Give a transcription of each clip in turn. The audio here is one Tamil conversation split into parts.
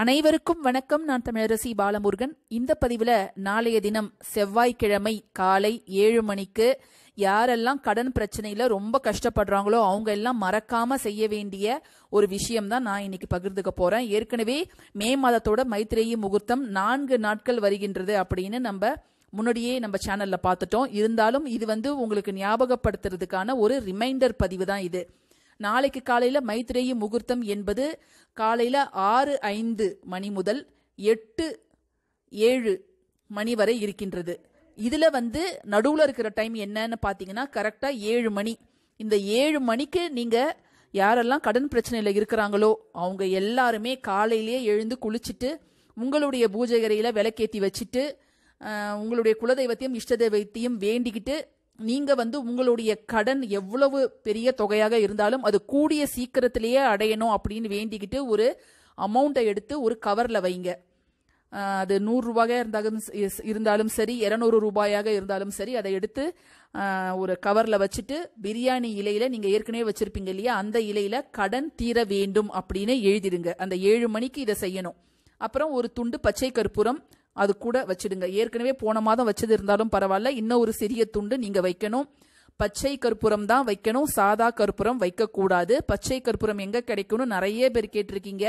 அனைவருக்கும் வணக்கம் நான் தமிழரசி பாலமுருகன் இந்த பதிவில் நாளைய தினம் செவ்வாய்க்கிழமை காலை ஏழு மணிக்கு யாரெல்லாம் கடன் பிரச்சனையில் ரொம்ப கஷ்டப்படுறாங்களோ அவங்க எல்லாம் மறக்காமல் செய்ய வேண்டிய ஒரு விஷயம் தான் நான் இன்னைக்கு பகிர்ந்துக்க போகிறேன் ஏற்கனவே மே மாதத்தோட மைத்திரேயி முகூர்த்தம் நான்கு நாட்கள் வருகின்றது அப்படின்னு நம்ம முன்னாடியே நம்ம சேனலில் பார்த்துட்டோம் இருந்தாலும் இது வந்து உங்களுக்கு ஞாபகப்படுத்துறதுக்கான ஒரு ரிமைண்டர் பதிவு தான் இது நாளைக்கு காலையில் மைத்திரேய முகூர்த்தம் என்பது காலையில் ஆறு ஐந்து மணி முதல் எட்டு ஏழு மணி வரை இருக்கின்றது இதில் வந்து நடுவில் இருக்கிற டைம் என்னன்னு பார்த்தீங்கன்னா கரெக்டாக ஏழு மணி இந்த ஏழு மணிக்கு நீங்கள் யாரெல்லாம் கடன் பிரச்சனையில் இருக்கிறாங்களோ அவங்க எல்லாருமே காலையிலேயே எழுந்து குளிச்சுட்டு உங்களுடைய பூஜை விளக்கேற்றி வச்சுட்டு உங்களுடைய குலதெய்வத்தையும் இஷ்ட தெய்வத்தையும் வேண்டிக்கிட்டு நீங்க வந்து உங்களுடைய கடன் எவ்வளவு பெரிய தொகையாக இருந்தாலும் அது கூடிய சீக்கிரத்திலேயே அடையணும் அப்படின்னு வேண்டிக்கிட்டு ஒரு அமௌண்ட்டை எடுத்து ஒரு கவரில் வைங்க அது நூறுரூவாக இருந்தாலும் இருந்தாலும் சரி இரநூறு ரூபாயாக இருந்தாலும் சரி அதை எடுத்து ஒரு கவரில் வச்சுட்டு பிரியாணி இலையில் நீங்கள் ஏற்கனவே வச்சுருப்பீங்க இல்லையா அந்த இலையில் கடன் தீர வேண்டும் அப்படின்னு எழுதிடுங்க அந்த ஏழு மணிக்கு இதை செய்யணும் அப்புறம் ஒரு துண்டு பச்சை கற்பூரம் அது கூட வச்சிடுங்க ஏற்கனவே போன மாதம் வச்சது இருந்தாலும் பரவாயில்ல இன்னும் ஒரு சிறிய துண்டு நீங்கள் வைக்கணும் பச்சை கற்பூரம் தான் வைக்கணும் சாதா கற்பூரம் வைக்கக்கூடாது பச்சை கற்பூரம் எங்கே கிடைக்கணும் நிறைய பேர் கேட்டிருக்கீங்க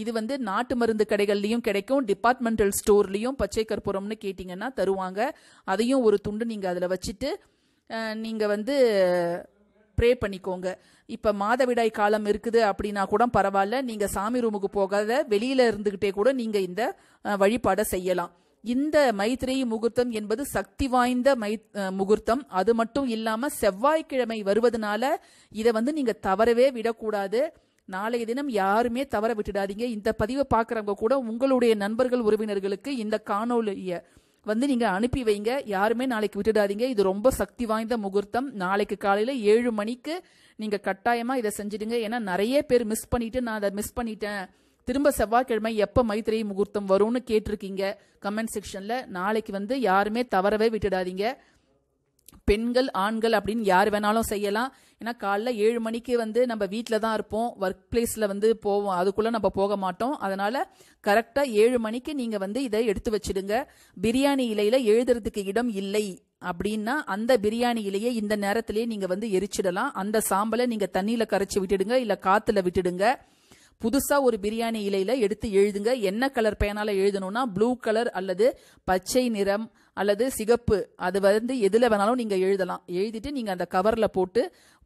இது வந்து நாட்டு மருந்து கடைகள்லையும் கிடைக்கும் டிபார்ட்மெண்டல் ஸ்டோர்லேயும் பச்சை கற்பூரம்னு கேட்டிங்கன்னா தருவாங்க அதையும் ஒரு துண்டு நீங்கள் அதில் வச்சுட்டு நீங்கள் வந்து ப்ரே பண்ணிக்கோங்க இப்போ மாதவிடாய் காலம் இருக்குது அப்படின்னா கூட பரவாயில்ல நீங்கள் சாமி ரூமுக்கு போகாத வெளியில் இருந்துக்கிட்டே கூட நீங்கள் இந்த வழிபாடை செய்யலாம் இந்த மைத்ரேயி முகூர்த்தம் என்பது சக்தி வாய்ந்த மை முகூர்த்தம் அது மட்டும் இல்லாமல் செவ்வாய்க்கிழமை வருவதனால இதை வந்து நீங்கள் தவறவே விடக்கூடாது நாளைய தினம் யாருமே தவற விட்டுடாதீங்க இந்த பதிவை பார்க்குறவங்க கூட உங்களுடைய நண்பர்கள் உறவினர்களுக்கு இந்த காணொலியை வந்து நீங்கள் அனுப்பி வைங்க யாருமே நாளைக்கு விட்டுடாதீங்க இது ரொம்ப சக்தி வாய்ந்த முகூர்த்தம் நாளைக்கு காலையில் ஏழு மணிக்கு நீங்கள் கட்டாயமாக இதை செஞ்சிடுங்க ஏன்னா நிறைய பேர் மிஸ் பண்ணிவிட்டு நான் அதை மிஸ் பண்ணிட்டேன் திரும்ப செவ்வாய்க்கிழமை எப்போ மைத்திரி முகூர்த்தம் வரும்னு கேட்டிருக்கீங்க கமெண்ட் செக்ஷனில் நாளைக்கு வந்து யாருமே தவறவே விட்டுடாதீங்க பெண்கள் ஆண்கள் அப்படின்னு யார் வேணாலும் செய்யலாம் ஏன்னா காலைல ஏழு மணிக்கு வந்து நம்ம வீட்டில் தான் இருப்போம் ஒர்க் பிளேஸில் வந்து போவோம் அதுக்குள்ளே நம்ம போக மாட்டோம் அதனால் கரெக்டாக ஏழு மணிக்கு நீங்கள் வந்து இதை எடுத்து வச்சிடுங்க பிரியாணி இலையில் எழுதுறதுக்கு இடம் இல்லை அப்படின்னா அந்த இலையை இந்த நேரத்திலேயே நீங்கள் வந்து எரிச்சிடலாம் அந்த சாம்பலை நீங்கள் தண்ணியில் கரைச்சி விட்டுடுங்க இல்லை காற்றுல விட்டுடுங்க புதுசாக ஒரு பிரியாணி இலையில் எடுத்து எழுதுங்க என்ன கலர் பேனால் எழுதணும்னா ப்ளூ கலர் அல்லது பச்சை நிறம் அல்லது சிகப்பு அது வந்து எதில் வேணாலும் நீங்கள் எழுதலாம் எழுதிட்டு நீங்கள் அந்த கவரில் போட்டு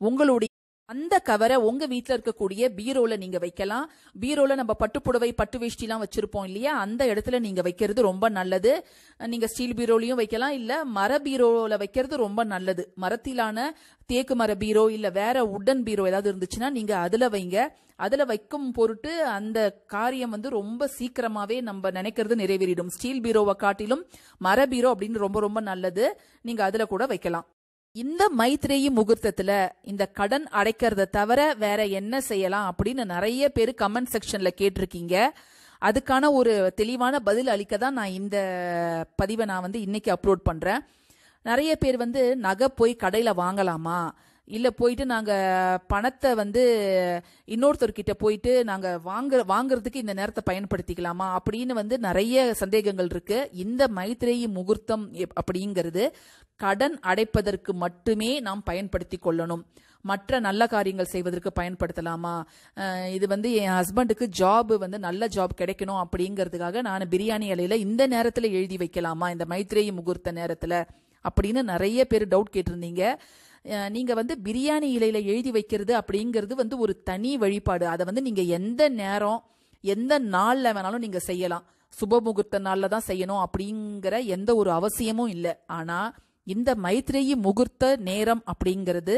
உங்களுடைய அந்த கவரை உங்க வீட்டில் இருக்கக்கூடிய பீரோல நீங்க வைக்கலாம் பீரோல நம்ம பட்டுப்புடவை பட்டு வேஷ்டிலாம் வச்சிருப்போம் இல்லையா அந்த இடத்துல நீங்க வைக்கிறது ரொம்ப நல்லது நீங்க ஸ்டீல் பீரோலையும் வைக்கலாம் இல்ல மர பீரோல வைக்கிறது ரொம்ப நல்லது மரத்திலான தேக்கு மர பீரோ இல்ல வேற உடன் பீரோ ஏதாவது இருந்துச்சுன்னா நீங்க அதுல வைங்க அதுல வைக்கும் பொருட்டு அந்த காரியம் வந்து ரொம்ப சீக்கிரமாவே நம்ம நினைக்கிறது நிறைவேறிடும் ஸ்டீல் பீரோவை காட்டிலும் மர பீரோ அப்படின்னு ரொம்ப ரொம்ப நல்லது நீங்க அதுல கூட வைக்கலாம் இந்த மைத்ரேயி முகூர்த்தத்துல இந்த கடன் அடைக்கிறத தவிர வேற என்ன செய்யலாம் அப்படின்னு நிறைய பேர் கமெண்ட் செக்ஷன்ல கேட்டிருக்கீங்க அதுக்கான ஒரு தெளிவான பதில் அளிக்க தான் நான் இந்த பதிவை நான் வந்து இன்னைக்கு அப்லோட் பண்றேன் நிறைய பேர் வந்து நகை போய் கடையில் வாங்கலாமா இல்லை போயிட்டு நாங்கள் பணத்தை வந்து இன்னொருத்தர்கிட்ட போயிட்டு நாங்கள் வாங்க வாங்குறதுக்கு இந்த நேரத்தை பயன்படுத்திக்கலாமா அப்படின்னு வந்து நிறைய சந்தேகங்கள் இருக்கு இந்த மைத்ரேயி முகூர்த்தம் அப்படிங்கிறது கடன் அடைப்பதற்கு மட்டுமே நாம் பயன்படுத்தி கொள்ளணும் மற்ற நல்ல காரியங்கள் செய்வதற்கு பயன்படுத்தலாமா இது வந்து என் ஹஸ்பண்டுக்கு ஜாப் வந்து நல்ல ஜாப் கிடைக்கணும் அப்படிங்கிறதுக்காக நான் பிரியாணி அலையில் இந்த நேரத்தில் எழுதி வைக்கலாமா இந்த மைத்ரேயி முகூர்த்த நேரத்தில் அப்படின்னு நிறைய பேர் டவுட் கேட்டிருந்தீங்க நீங்கள் வந்து பிரியாணி இலையில் எழுதி வைக்கிறது அப்படிங்கிறது வந்து ஒரு தனி வழிபாடு அதை வந்து நீங்கள் எந்த நேரம் எந்த நாளில் வேணாலும் நீங்கள் செய்யலாம் சுப முகூர்த்த நாளில் தான் செய்யணும் அப்படிங்கிற எந்த ஒரு அவசியமும் இல்லை ஆனால் இந்த மைத்ரேயி முகூர்த்த நேரம் அப்படிங்கிறது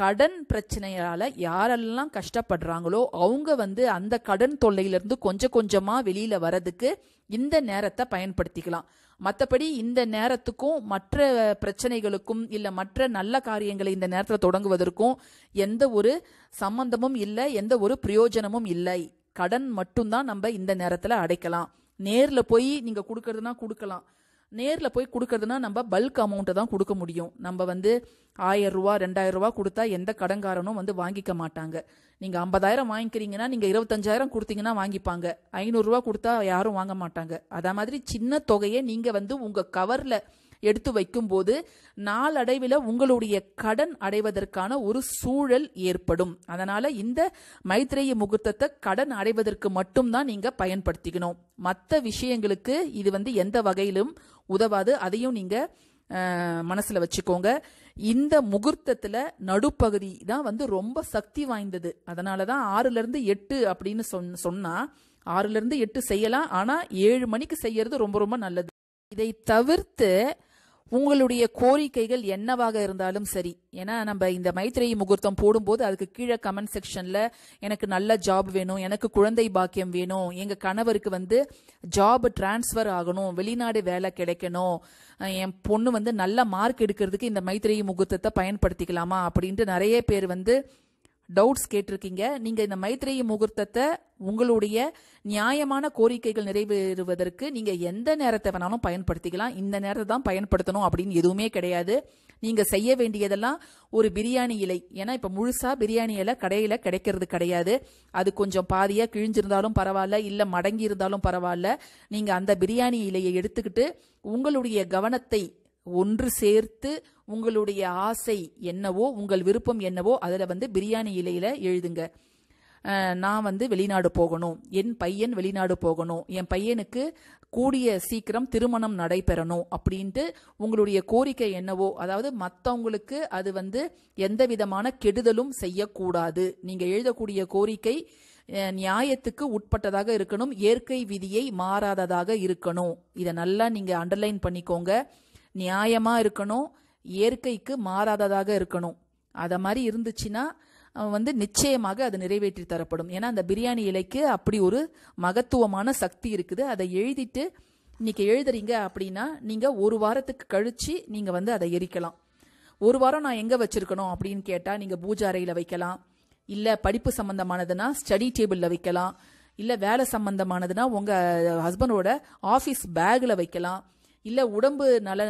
கடன் பிரச்சனையால் யாரெல்லாம் கஷ்டப்படுறாங்களோ அவங்க வந்து அந்த கடன் தொல்லையிலிருந்து கொஞ்சம் கொஞ்சமாக வெளியில் வரதுக்கு இந்த நேரத்தை பயன்படுத்திக்கலாம் மற்றபடி இந்த நேரத்துக்கும் மற்ற பிரச்சனைகளுக்கும் இல்லை மற்ற நல்ல காரியங்களை இந்த நேரத்தில் தொடங்குவதற்கும் எந்த ஒரு சம்பந்தமும் இல்லை எந்த ஒரு பிரயோஜனமும் இல்லை கடன் மட்டும்தான் நம்ம இந்த நேரத்தில் அடைக்கலாம் நேரில் போய் நீங்கள் கொடுக்கறதுனா கொடுக்கலாம் நேரில் போய் கொடுக்குறதுனா நம்ம பல்க் அமௌண்ட்டை தான் கொடுக்க முடியும் நம்ம வந்து ஆயிரம் ரூபா ரெண்டாயிரம் ரூபா கொடுத்தா எந்த கடங்காரனும் வந்து வாங்கிக்க மாட்டாங்க நீங்கள் ஐம்பதாயிரம் வாங்கிக்கிறீங்கன்னா நீங்கள் இருபத்தஞ்சாயிரம் கொடுத்தீங்கன்னா வாங்கிப்பாங்க ஐநூறுரூவா கொடுத்தா யாரும் வாங்க மாட்டாங்க அதே மாதிரி சின்ன தொகையை நீங்கள் வந்து உங்கள் கவரில் எடுத்து வைக்கும்போது நாளடைவில் உங்களுடைய கடன் அடைவதற்கான ஒரு சூழல் ஏற்படும் அதனால இந்த மைத்ரேய முகூர்த்தத்தை கடன் அடைவதற்கு மட்டும்தான் நீங்க பயன்படுத்திக்கணும் மற்ற விஷயங்களுக்கு இது வந்து எந்த வகையிலும் உதவாது அதையும் நீங்க மனசுல வச்சுக்கோங்க இந்த முகூர்த்தத்துல நடுப்பகுதி தான் வந்து ரொம்ப சக்தி வாய்ந்தது அதனாலதான் ஆறுல இருந்து எட்டு அப்படின்னு சொன்னா ஆறுல இருந்து எட்டு செய்யலாம் ஆனா ஏழு மணிக்கு செய்யறது ரொம்ப ரொம்ப நல்லது இதை தவிர்த்து உங்களுடைய கோரிக்கைகள் என்னவாக இருந்தாலும் சரி ஏன்னா நம்ம இந்த மைத்ரேயி முகூர்த்தம் போடும்போது அதுக்கு கீழே கமெண்ட் செக்ஷன்ல எனக்கு நல்ல ஜாப் வேணும் எனக்கு குழந்தை பாக்கியம் வேணும் எங்க கணவருக்கு வந்து ஜாப் டிரான்ஸ்ஃபர் ஆகணும் வெளிநாடு வேலை கிடைக்கணும் என் பொண்ணு வந்து நல்ல மார்க் எடுக்கிறதுக்கு இந்த மைத்ரேயி முகூர்த்தத்தை பயன்படுத்திக்கலாமா அப்படின்ட்டு நிறைய பேர் வந்து டவுட்ஸ் கேட்டிருக்கீங்க நீங்க இந்த மைத்ரேய முகூர்த்தத்தை உங்களுடைய நியாயமான கோரிக்கைகள் நிறைவேறுவதற்கு நீங்க எந்த நேரத்தை வேணாலும் பயன்படுத்திக்கலாம் இந்த நேரத்தை தான் பயன்படுத்தணும் அப்படின்னு எதுவுமே கிடையாது நீங்க செய்ய வேண்டியதெல்லாம் ஒரு பிரியாணி இலை ஏன்னா இப்ப முழுசா பிரியாணி இலை கடையில கிடைக்கிறது கிடையாது அது கொஞ்சம் பாதியா கிழிஞ்சிருந்தாலும் பரவாயில்ல இல்ல மடங்கி இருந்தாலும் பரவாயில்ல நீங்க அந்த பிரியாணி இலையை எடுத்துக்கிட்டு உங்களுடைய கவனத்தை ஒன்று சேர்த்து உங்களுடைய ஆசை என்னவோ உங்கள் விருப்பம் என்னவோ அதில் வந்து பிரியாணி இலையில் எழுதுங்க நான் வந்து வெளிநாடு போகணும் என் பையன் வெளிநாடு போகணும் என் பையனுக்கு கூடிய சீக்கிரம் திருமணம் நடைபெறணும் அப்படின்ட்டு உங்களுடைய கோரிக்கை என்னவோ அதாவது மற்றவங்களுக்கு அது வந்து எந்த விதமான கெடுதலும் செய்யக்கூடாது நீங்கள் எழுதக்கூடிய கோரிக்கை நியாயத்துக்கு உட்பட்டதாக இருக்கணும் இயற்கை விதியை மாறாததாக இருக்கணும் இதை நல்லா நீங்கள் அண்டர்லைன் பண்ணிக்கோங்க நியாயமாக இருக்கணும் இயற்கைக்கு மாறாததாக இருக்கணும் அதை மாதிரி இருந்துச்சுன்னா வந்து நிச்சயமாக அது நிறைவேற்றி தரப்படும் ஏன்னா அந்த பிரியாணி இலைக்கு அப்படி ஒரு மகத்துவமான சக்தி இருக்குது அதை எழுதிட்டு இன்னைக்கு எழுதுறீங்க அப்படின்னா நீங்கள் ஒரு வாரத்துக்கு கழித்து நீங்கள் வந்து அதை எரிக்கலாம் ஒரு வாரம் நான் எங்கே வச்சுருக்கணும் அப்படின்னு கேட்டால் நீங்கள் பூஜை அறையில் வைக்கலாம் இல்லை படிப்பு சம்மந்தமானதுன்னா ஸ்டடி டேபிளில் வைக்கலாம் இல்லை வேலை சம்மந்தமானதுன்னா உங்கள் ஹஸ்பண்டோட ஆஃபீஸ் பேக்கில் வைக்கலாம் இல்லை உடம்பு நல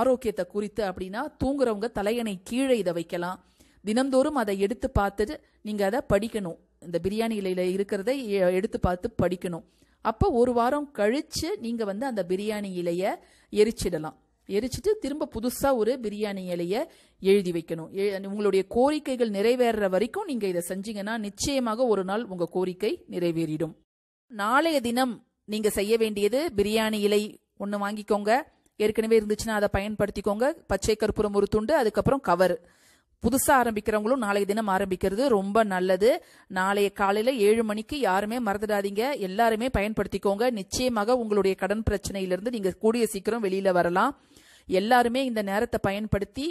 ஆரோக்கியத்தை குறித்து அப்படின்னா தூங்குறவங்க தலையணை கீழே இதை வைக்கலாம் தினந்தோறும் அதை எடுத்து பார்த்துட்டு நீங்கள் அதை படிக்கணும் இந்த பிரியாணி இலையில் இருக்கிறதை எடுத்து பார்த்து படிக்கணும் அப்போ ஒரு வாரம் கழித்து நீங்கள் வந்து அந்த பிரியாணி இலையை எரிச்சிடலாம் எரிச்சிட்டு திரும்ப புதுசாக ஒரு பிரியாணி இலையை எழுதி வைக்கணும் உங்களுடைய கோரிக்கைகள் நிறைவேற வரைக்கும் நீங்கள் இதை செஞ்சீங்கன்னா நிச்சயமாக ஒரு நாள் உங்கள் கோரிக்கை நிறைவேறிடும் நாளைய தினம் நீங்கள் செய்ய வேண்டியது பிரியாணி இலை ஒன்று வாங்கிக்கோங்க ஏற்கனவே இருந்துச்சுன்னா அதை பயன்படுத்திக்கோங்க பச்சை கற்பூரம் ஒரு துண்டு அதுக்கப்புறம் கவர் புதுசாக ஆரம்பிக்கிறவங்களும் நாளைய தினம் ஆரம்பிக்கிறது ரொம்ப நல்லது நாளைய காலையில் ஏழு மணிக்கு யாருமே மறந்துடாதீங்க எல்லாருமே பயன்படுத்திக்கோங்க நிச்சயமாக உங்களுடைய கடன் பிரச்சனையிலிருந்து நீங்கள் கூடிய சீக்கிரம் வெளியில் வரலாம் எல்லாருமே இந்த நேரத்தை பயன்படுத்தி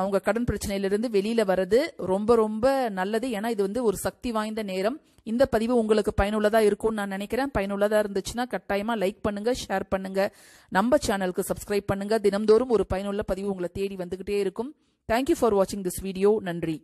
அவங்க கடன் பிரச்சனையிலிருந்து வெளியில் வர்றது ரொம்ப ரொம்ப நல்லது ஏன்னா இது வந்து ஒரு சக்தி வாய்ந்த நேரம் இந்த பதிவு உங்களுக்கு பயனுள்ளதாக இருக்கும்னு நான் நினைக்கிறேன் பயனுள்ளதாக இருந்துச்சுன்னா கட்டாயமாக லைக் பண்ணுங்கள் ஷேர் பண்ணுங்கள் நம்ம சேனலுக்கு சப்ஸ்கிரைப் பண்ணுங்கள் தினம்தோறும் ஒரு பயனுள்ள பதிவு உங்களை தேடி வந்துக்கிட்டே இருக்கும் தேங்க்யூ ஃபார் வாட்சிங் திஸ் வீடியோ நன்றி